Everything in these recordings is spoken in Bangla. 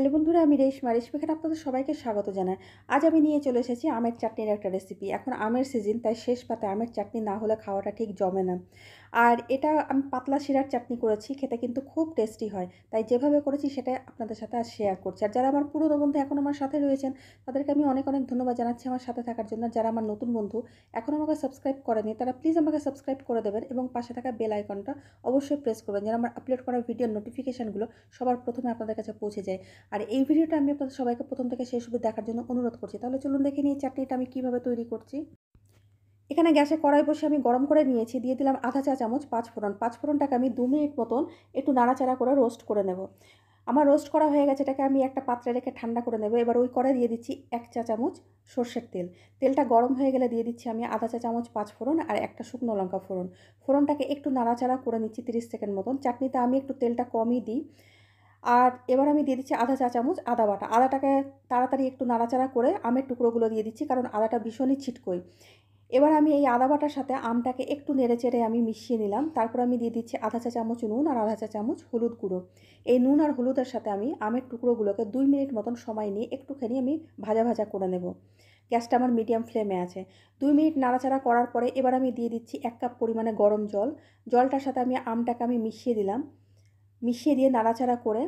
হ্যালো বন্ধুরা আমি রেশমা রেশমিখানে আপনাদের সবাইকে স্বাগত জানাই আজ আমি নিয়ে চলে এসেছি আমের চাটনির একটা রেসিপি এখন আমের সিজন তাই শেষ পাতে আমের চাটনি না হলে খাওয়াটা ঠিক জমে না আর এটা আমি পাতলা শিরার চাটনি করেছি খেতে কিন্তু খুব টেস্টি হয় তাই যেভাবে করেছি সেটা আপনাদের সাথে আর শেয়ার করছি আর যারা আমার পুরনো বন্ধু এখন আমার সাথে রয়েছেন তাদেরকে আমি অনেক অনেক ধন্যবাদ জানাচ্ছি আমার সাথে থাকার জন্য যারা আমার নতুন বন্ধু এখন আমাকে সাবস্ক্রাইব করেনি তারা প্লিজ আমাকে সাবস্ক্রাইব করে দেবেন এবং পাশে থাকা বেল আইকনটা অবশ্যই প্রেস করবেন যেন আমার আপলোড করা ভিডিওর নোটিফিকেশানগুলো সবার প্রথমে আপনাদের কাছে পৌঁছে যায় আর এই ভিডিওটা আমি আপনাদের সবাইকে প্রথম থেকে শেষ অবধি দেখার জন্য অনুরোধ করছি তাহলে চলুন দেখে নিই চাটনিটা আমি কীভাবে তৈরি করছি এখানে গ্যাসে কড়াই বসে আমি গরম করে নিয়েছি দিয়ে দিলাম আধা চা চামচ পাঁচ ফোড়ন পাঁচ ফোড়নটাকে আমি দু মিনিট মতন একটু নাড়াচাড়া করে রোস্ট করে নেব আমার রোস্ট করা হয়ে গেছে এটাকে আমি একটা পাত্রে রেখে ঠান্ডা করে নেব এবার ওই কড়াই দিয়ে দিচ্ছি এক চা চামচ সর্ষের তেল তেলটা গরম হয়ে গেলে দিয়ে দিচ্ছি আমি আধা চা চামচ পাঁচ ফোড়ন আর একটা শুকনো লঙ্কা ফোড়ন ফোড়নটাকে একটু নাড়াচাড়া করে নিচ্ছি তিরিশ সেকেন্ড মতন চাটনিতে আমি একটু তেলটা কমই দিই আর এবার আমি দিয়ে দিচ্ছি আধা চা চামচ আদা বাটা আদাটাকে তাড়াতাড়ি একটু নাড়াচাড়া করে আমের টুকরোগুলো দিয়ে দিচ্ছি কারণ আদাটা ভীষণই ছিটকই এবার আমি এই আদা বাটার সাথে আমটাকে একটু নেড়ে চেড়ে আমি মিশিয়ে নিলাম তারপর আমি দিয়ে দিচ্ছি আধা চা চামচ নুন আর আধা চা চামচ হলুদ গুঁড়ো এই নুন আর হলুদের সাথে আমি আমের টুকরোগুলোকে দুই মিনিট মতন সময় নিয়ে একটুখানি আমি ভাজা ভাজা করে নেব গ্যাসটা আমার মিডিয়াম ফ্লেমে আছে দুই মিনিট নাড়াচাড়া করার পরে এবার আমি দিয়ে দিচ্ছি এক কাপ পরিমাণে গরম জল জলটার সাথে আমি আমটাকে আমি মিশিয়ে দিলাম মিশিয়ে দিয়ে নাড়াচাড়া করে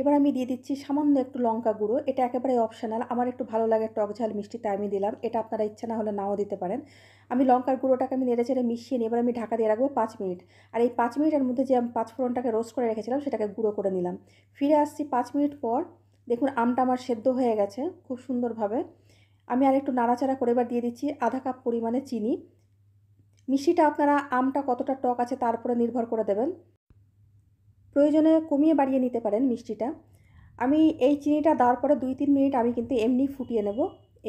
এবার আমি দিয়ে দিচ্ছি সামান্য একটু লঙ্কা গুঁড়ো এটা একেবারে অপশনাল আমার একটু ভালো লাগে টক ঝাল মিষ্টি তাই আমি দিলাম এটা আপনারা ইচ্ছা না হলে নাও দিতে পারেন আমি লঙ্কার গুঁড়োটাকে আমি নেড়ে চেড়ে মিশিয়ে নিই এবার আমি ঢাকা দিয়ে রাখবো পাঁচ মিনিট আর এই পাঁচ মিনিটের মধ্যে যে আমি পাঁচফোড়নটাকে রোস্ট করে রেখেছিলাম সেটাকে গুঁড়ো করে নিলাম ফিরে আসছি পাঁচ মিনিট পর দেখুন আমটা আমার সেদ্ধ হয়ে গেছে খুব সুন্দরভাবে আমি আর একটু নাড়াচাড়া করে এবার দিয়ে দিচ্ছি আধা কাপ পরিমাণে চিনি মিষ্টিটা আপনারা আমটা কতটা টক আছে তার উপরে নির্ভর করে দেবেন প্রয়োজনে কমিয়ে বাড়িয়ে নিতে পারেন মিষ্টিটা আমি এই চিনিটা দেওয়ার পরে দুই তিন মিনিট আমি কিন্তু এমনি ফুটিয়ে নেব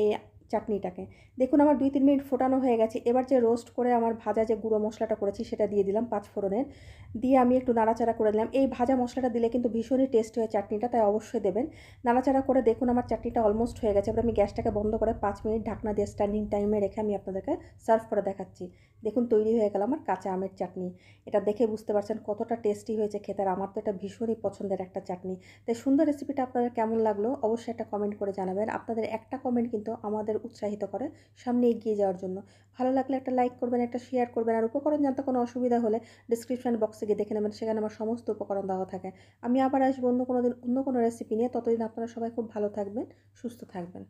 এই চাটনিটাকে দেখুন আমার দুই তিন মিনিট ফোটানো হয়ে গেছে এবার যে রোস্ট করে আমার ভাজা যে গুঁড়ো মশলাটা করেছি সেটা দিয়ে দিলাম পাঁচ ফোড়নের দিয়ে আমি একটু নাড়াচাড়া করে দিলাম এই ভাজা মশলাটা দিলে কিন্তু ভীষণই টেস্ট হয় চাটনিটা তাই অবশ্যই দেবেন নাড়াচাড়া করে দেখুন আমার চাটনিটা অলমোস্ট হয়ে গেছে এবার আমি গ্যাসটাকে বন্ধ করে পাঁচ মিনিট ঢাকনা দিয়ে স্ট্যান্ডিং টাইমে রেখে আমি আপনাদেরকে সার্ভ করে দেখাচ্ছি দেখুন তৈরি হয়ে গেল আমার কাঁচা আমের চাটনি এটা দেখে বুঝতে পারছেন কতটা টেস্টি হয়েছে খেতে আর আমার তো এটা ভীষণই পছন্দের একটা চাটনি তাই সুন্দর রেসিপিটা আপনাদের কেমন লাগলো অবশ্যই একটা কমেন্ট করে জানাবেন আপনাদের একটা কমেন্ট কিন্তু আমাদের উৎসাহিত করে সামনে এগিয়ে যাওয়ার জন্য ভালো লাগলে একটা লাইক করবেন একটা শেয়ার করবেন আর উপকরণ জানতে কোনো অসুবিধা হলে ডিসক্রিপশান বক্সে গিয়ে দেখে নেবেন সেখানে আমার সমস্ত উপকরণ দেওয়া থাকে আমি আবার আসবো অন্য কোনো দিন অন্য কোনো রেসিপি নিয়ে ততদিন আপনারা সবাই খুব ভালো থাকবেন সুস্থ থাকবেন